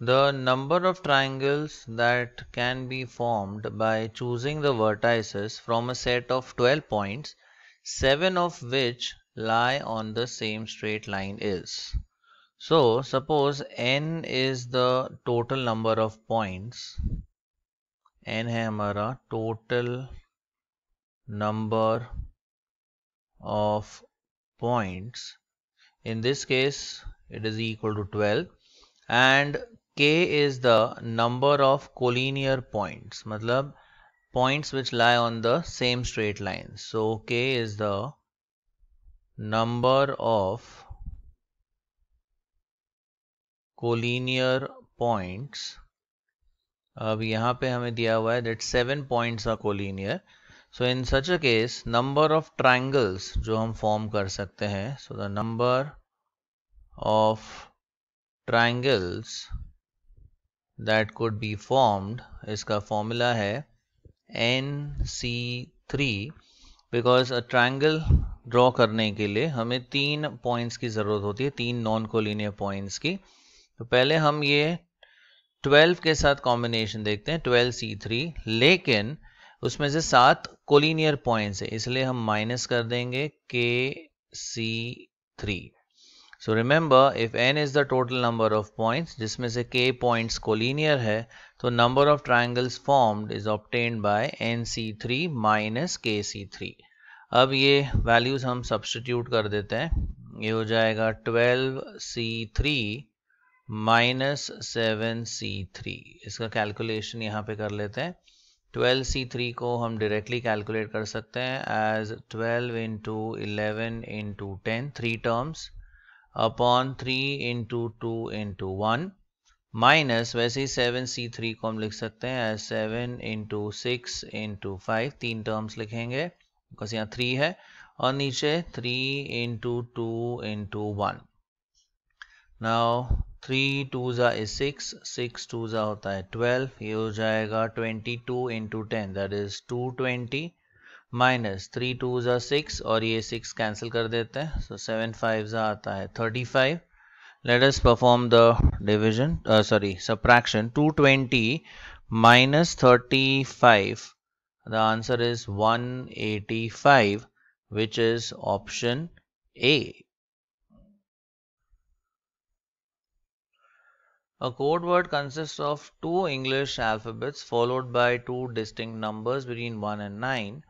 The number of triangles that can be formed by choosing the vertices from a set of 12 points, 7 of which lie on the same straight line is. So suppose n is the total number of points, N hamara total number of points. In this case it is equal to 12 and k is the number of collinear points मतलब points which lie on the same straight lines. so k is the number of collinear points अब यहाँ पे हमें दिया हुआ है that seven points are collinear so in such a case number of triangles जो हम फॉर्म कर सकते हैं so the number of triangles that could be formed इसका फॉर्मूला है N C three because a triangle draw करने के लिए हमें तीन पॉइंट्स की ज़रूरत होती है तीन नॉन कोलिनियर पॉइंट्स की तो पहले हम ये 12 के साथ कॉम्बिनेशन देखते हैं 12C3 लेकिन उसमें से सात कोलिनियर पॉइंट्स है इसलिए हम माइनस कर देंगे K C three so remember if N is the total number of points जिसमें से के पॉइंट्स कोलिनियर है तो number of triangles formed is obtained by N C three minus K C three अब ये values हम substitute कर देते हैं ये हो जाएगा twelve C three minus seven C three इसका कैलकुलेशन यहाँ पे कर लेते हैं ट्वेल्व सी थ्री को हम डायरेक्टली कैलकुलेट कर सकते हैं as twelve into eleven into ten three terms upon three into two into one minus वैसे ही सेवन सी थ्री को हम लिख सकते हैं seven into six into five तीन टर्म्स लिखेंगे बिकॉज यहाँ थ्री है और नीचे three into two into one now three two ज़ा इज सिक्स सिक्स टू ज़ा होता है ट्वेल्व ये हो जाएगा twenty two into ten that is two twenty minus three two ज़ा सिक्स और ये cancel कैंसिल कर देते हैं सो सेवन आता है thirty let us perform the division uh, sorry subtraction 220 minus 35 the answer is 185 which is option A A code word consists of two English alphabets followed by two distinct numbers between 1 and 9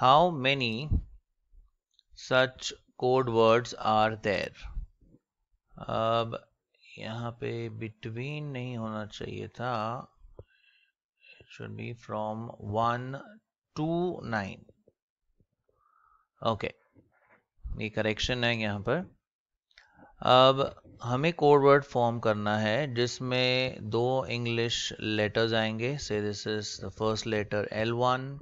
how many such code words are there अब यहाँ पे between नहीं होना चाहिए था it should be from 1 to 9 okay ये correction है यहाँ पर अब हमें कोड वर्ड फॉर्म करना है जिसमें दो इंग्लिश लेटर्स आएंगे से this is the first letter L one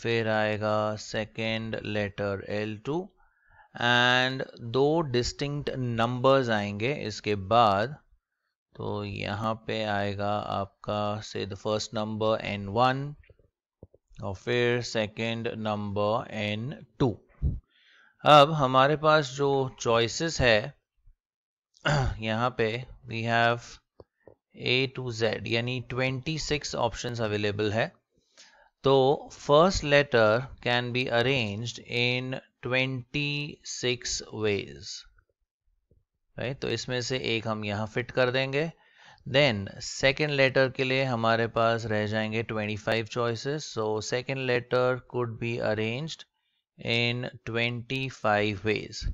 फिर आएगा second letter L two and दो डिस्टिंक्ट नंबर्स आएंगे इसके बाद तो यहाँ पे आएगा आपका से the first number N one और फिर सेकेंड नंबर एन टू अब हमारे पास जो चॉइसेस है यहाँ पे we have A to Z यानी 26 ऑप्शंस अवेलेबल है तो first letter can be arrange in 26 ways right तो इसमें से एक हम यहां फिट कर देंगे देन सेकेंड लेटर के लिए हमारे पास रह जाएंगे 25 choices so second letter could be arrange in 25 ways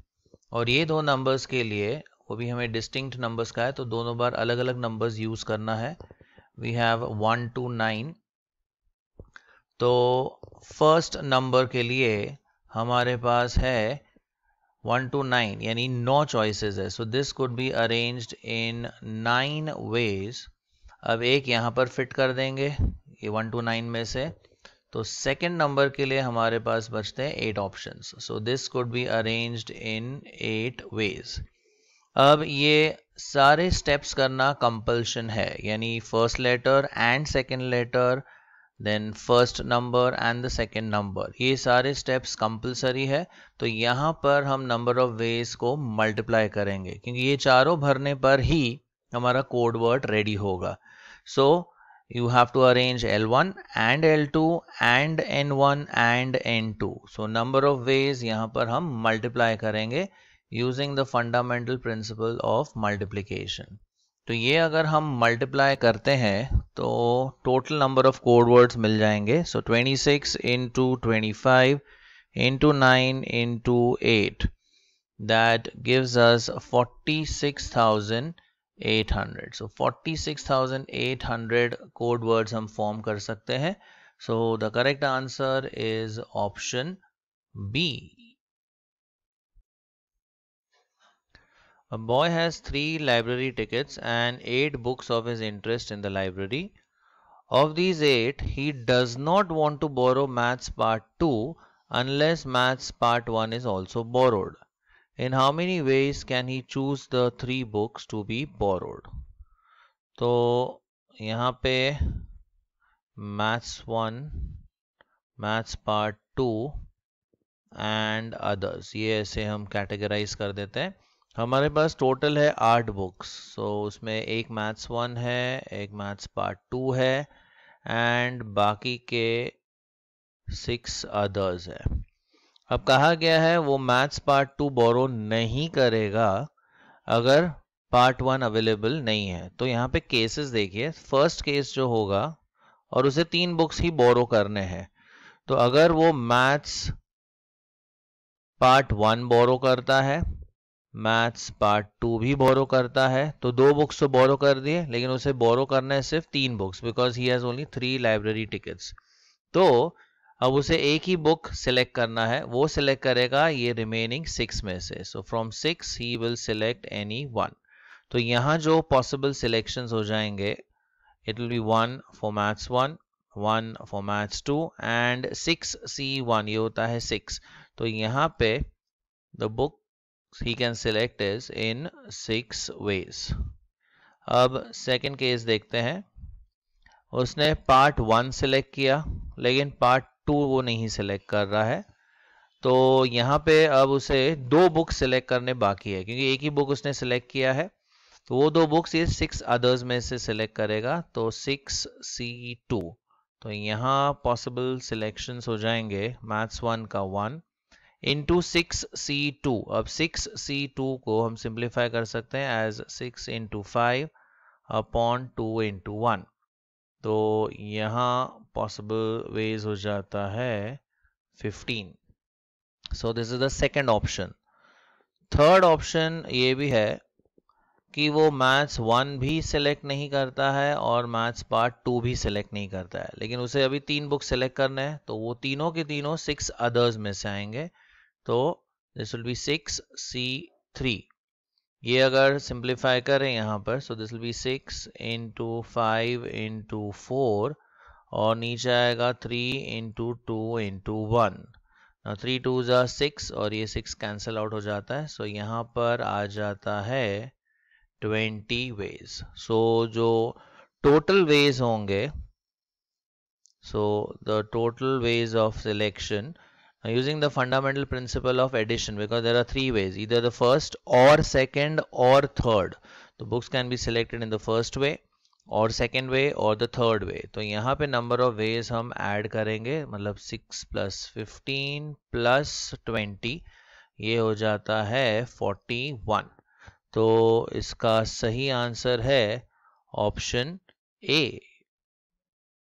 और ये दो नंबर्स के लिए वो भी हमें डिस्टिंक्ट नंबर्स का है तो दोनों बार अलग अलग नंबर्स यूज़ करना है we have one to nine तो फर्स्ट नंबर के लिए हमारे पास है वन टू नाइन यानी नौ चॉइसेस है so this could be arranged in nine ways अब एक यहाँ पर फिट कर देंगे ये वन टू नाइन में से तो सेकंड नंबर के लिए हमारे पास बचते हैं eight options so this could be arranged in eight ways अब ये सारे स्टेप्स करना कंपल्शन है यानी first letter and second letter then first number and the second number ये सारे स्टेप्स कंपलसरी है तो यहाँ पर हम नंबर ऑफ वेज को मल्टीप्लाई करेंगे क्योंकि ये चारों भरने पर ही हमारा कोड वर्ड रेडी होगा so you have to arrange L one and L two and N one and N two so number of ways यहाँ पर हम मल्टीप्लाई करेंगे using the fundamental principle of multiplication तो ये अगर हम मल्टीप्लाई करते हैं तो total number of code words मिल जाएंगे so twenty six into twenty five into nine into eight that gives us forty six thousand eight hundred so forty six thousand eight hundred code words हम form कर सकते हैं so the correct answer is option B A boy has three library tickets and eight books of his interest in the library. Of these eight, he does not want to borrow maths part 2 unless maths part 1 is also borrowed. In how many ways can he choose the three books to be borrowed? So, यहाँ पे maths 1, maths part 2 and others. ये ऐसे हम categorize कर देते हैं हमारे पास total है आठ बुक्स सो so, उसमें एक मैथ्स वन है एक मैथ्स पार्ट टू है एंड बाकी के सिक्स अदर्स है अब कहा गया है वो मैथ्स पार्ट टू बोरो नहीं करेगा अगर पार्ट वन अवेलेबल नहीं है तो यहाँ पे केसेस देखिए फर्स्ट केस जो होगा और उसे तीन बुक्स ही बोरो करने हैं तो अगर वो मैथ्स पार्ट वन बोरो करता है मैथ्स पार्ट टू भी बोरो करता है तो दो बुक्स तो बोरो कर दिए लेकिन उसे बोरो करना है सिर्फ तीन books because he has only three library tickets तो अब उसे एक ही बुक सिलेक्ट करना है वो सिलेक्ट करेगा ये रिमेनिंग सिक्स में से so from six he will select any one तो यहाँ जो पॉसिबल सिलेक्शन हो जाएंगे it will be one for maths one one for maths two and six C one ये होता है सिक्स तो यहाँ पे the book he can select is in six ways. अब सेकंड केस देखते हैं उसने पार्ट वन सिलेक्ट किया लेकिन पार्ट टू वो नहीं सिलेक्ट कर रहा है तो यहाँ पे अब उसे दो बुक सिलेक्ट करने बाकी है क्योंकि एक ही बुक उसने सेलेक्ट किया है तो वो दो बुक्स ये सिक्स अदर्स में से सिलेक्ट करेगा तो सिक्स सी टू तो यहाँ पॉसिबल सिलेक्शंस हो जाएंगे मैथ्स वन का one into six C two अब सिक्स सी टू को हम सिंप्लीफाई कर सकते हैं as six into five upon two into one तो यहाँ पॉसिबल वेज हो जाता है fifteen so this is the second option third option ये भी है कि वो मैथ्स वन भी सिलेक्ट नहीं करता है और मैथ्स पार्ट टू भी सिलेक्ट नहीं करता है लेकिन उसे अभी तीन बुक सिलेक्ट करने हैं तो वो तीनों के तीनों सिक्स अदर्स में से आएंगे तो this will be six C three ये अगर सिंप्लीफाई करें यहाँ पर so this will be six into five into four और नीचे आएगा three into two into one three two ज़ा सिक्स और ये सिक्स कैंसिल आउट हो जाता है सो so, यहाँ पर आ जाता है ट्वेंटी वेज सो जो टोटल वेज होंगे so the total ways of selection Now using the fundamental principle of addition because there are three ways either the first or second or third. The books can be selected in the first way or second way or the third way तो यहाँ पे number of ways हम add करेंगे मतलब six plus fifteen plus twenty ये हो जाता है फोर्टी वन तो इसका सही आंसर है ऑप्शन ए